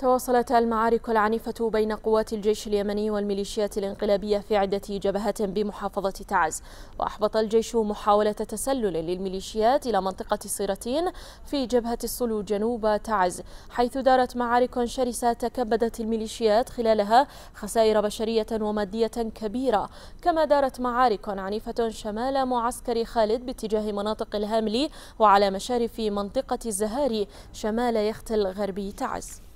تواصلت المعارك العنيفة بين قوات الجيش اليمني والميليشيات الانقلابية في عدة جبهات بمحافظة تعز وأحبط الجيش محاولة تسلل للميليشيات إلى منطقة صيرتين في جبهة الصلو جنوب تعز حيث دارت معارك شرسة تكبدت الميليشيات خلالها خسائر بشرية ومادية كبيرة كما دارت معارك عنيفة شمال معسكر خالد باتجاه مناطق الهاملي وعلى مشارف منطقة الزهاري شمال يخت الغربي تعز